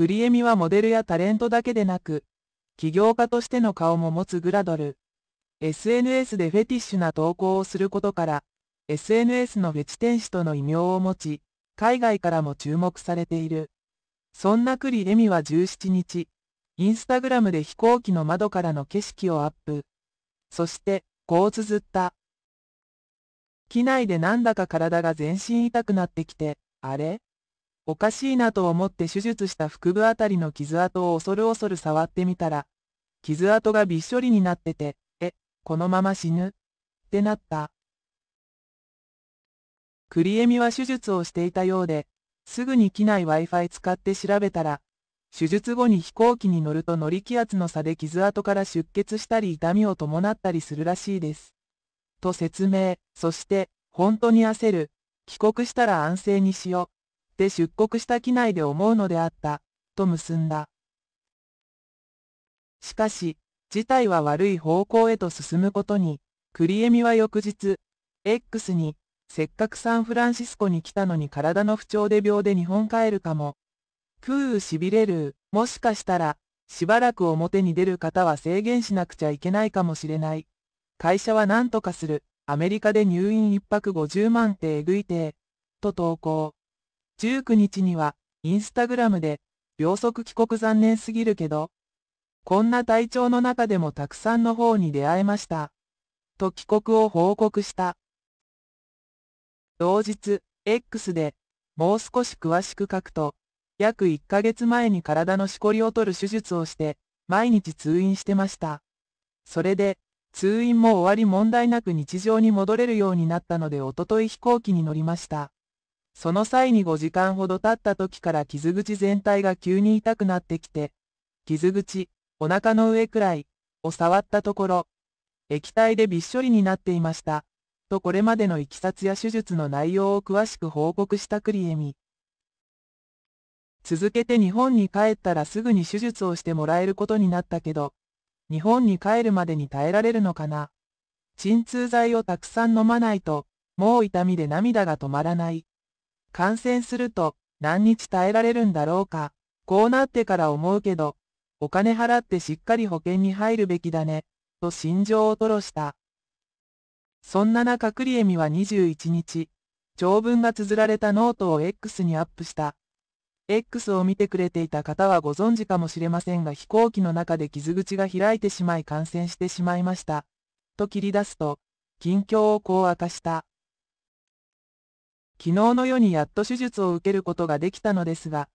クリエミはモデルやタレントだけでなく、起業家としての顔も持つグラドル。SNS でフェティッシュな投稿をすることから、SNS のフェチ天使との異名を持ち、海外からも注目されている。そんなクリエミは17日、インスタグラムで飛行機の窓からの景色をアップ。そして、こう綴った。機内でなんだか体が全身痛くなってきて、あれおかしいなと思って手術した腹部あたりの傷跡を恐る恐る触ってみたら、傷跡がびっしょりになってて、え、このまま死ぬってなった。クリエミは手術をしていたようで、すぐに機内 Wi-Fi 使って調べたら、手術後に飛行機に乗ると乗り気圧の差で傷跡から出血したり痛みを伴ったりするらしいです。と説明、そして、本当に焦る。帰国したら安静にしよう、って出国した機内で思うのであった、と結んだ。しかし、事態は悪い方向へと進むことに、クリエミは翌日、X に、せっかくサンフランシスコに来たのに体の不調で病で日本帰るかも。クーうしびれるもしかしたら、しばらく表に出る方は制限しなくちゃいけないかもしれない。会社は何とかする。アメリカで入院1泊50万ってえぐいて、と投稿。19日には、インスタグラムで、秒速帰国残念すぎるけど、こんな体調の中でもたくさんの方に出会えました。と帰国を報告した。同日、X で、もう少し詳しく書くと、約1ヶ月前に体のしこりを取る手術をして、毎日通院してました。それで、通院も終わり問題なく日常に戻れるようになったのでおととい飛行機に乗りました。その際に5時間ほど経った時から傷口全体が急に痛くなってきて、傷口、お腹の上くらい、を触ったところ、液体でびっしょりになっていました。とこれまでのいきさつや手術の内容を詳しく報告したクリエミ。続けて日本に帰ったらすぐに手術をしてもらえることになったけど、日本に帰るまでに耐えられるのかな。鎮痛剤をたくさん飲まないと、もう痛みで涙が止まらない。感染すると何日耐えられるんだろうか。こうなってから思うけど、お金払ってしっかり保険に入るべきだね、と心情を吐露した。そんな中クリエミは21日、長文が綴られたノートを X にアップした。X を見てくれていた方はご存知かもしれませんが飛行機の中で傷口が開いてしまい感染してしまいました。と切り出すと、近況をこう明かした。昨日の夜にやっと手術を受けることができたのですが、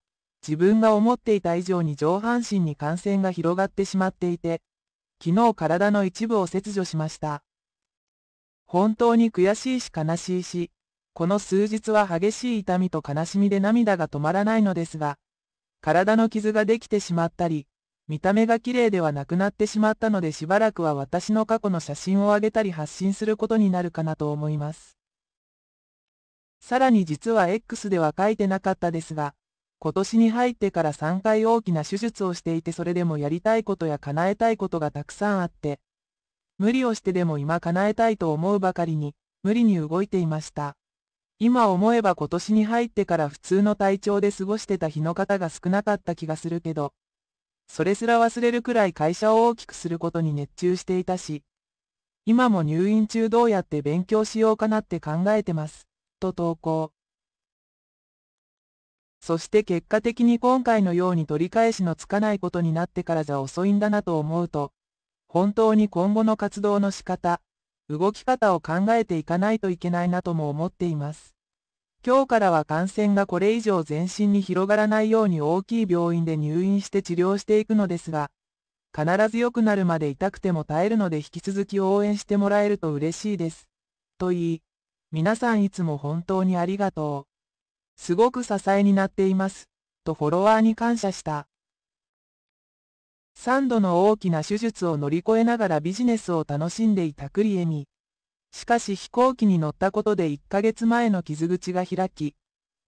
自分が思っていた以上に上半身に感染が広がってしまっていて、昨日体の一部を切除しました。本当に悔しいし悲しいし、この数日は激しい痛みと悲しみで涙が止まらないのですが、体の傷ができてしまったり、見た目が綺麗ではなくなってしまったのでしばらくは私の過去の写真を上げたり発信することになるかなと思います。さらに実は X では書いてなかったですが、今年に入ってから3回大きな手術をしていてそれでもやりたいことや叶えたいことがたくさんあって、無理をしてでも今叶えたいと思うばかりに、無理に動いていました。今思えば今年に入ってから普通の体調で過ごしてた日の方が少なかった気がするけど、それすら忘れるくらい会社を大きくすることに熱中していたし、今も入院中どうやって勉強しようかなって考えてます。と投稿。そして結果的に今回のように取り返しのつかないことになってからじゃ遅いんだなと思うと、本当に今後の活動の仕方、動き方を考えていかないといけないなとも思っています。今日からは感染がこれ以上全身に広がらないように大きい病院で入院して治療していくのですが、必ず良くなるまで痛くても耐えるので引き続き応援してもらえると嬉しいです。と言い、皆さんいつも本当にありがとう。すごく支えになっています。とフォロワーに感謝した。三度の大きな手術を乗り越えながらビジネスを楽しんでいた栗恵美。しかし飛行機に乗ったことで1ヶ月前の傷口が開き、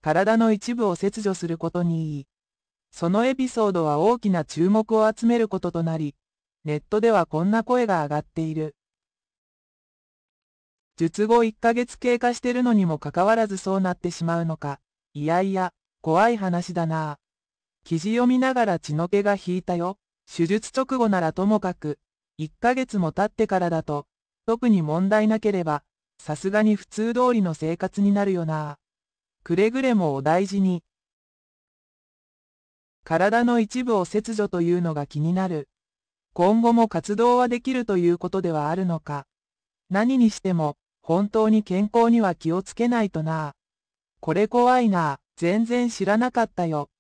体の一部を切除することにいい。そのエピソードは大きな注目を集めることとなり、ネットではこんな声が上がっている。術後1ヶ月経過してるのにもかかわらずそうなってしまうのか。いやいや、怖い話だな記事読みながら血の気が引いたよ。手術直後ならともかく、1ヶ月も経ってからだと、特に問題なければ、さすがに普通通りの生活になるよな。くれぐれもお大事に。体の一部を切除というのが気になる。今後も活動はできるということではあるのか。何にしても、本当に健康には気をつけないとな。これ怖いな。全然知らなかったよ。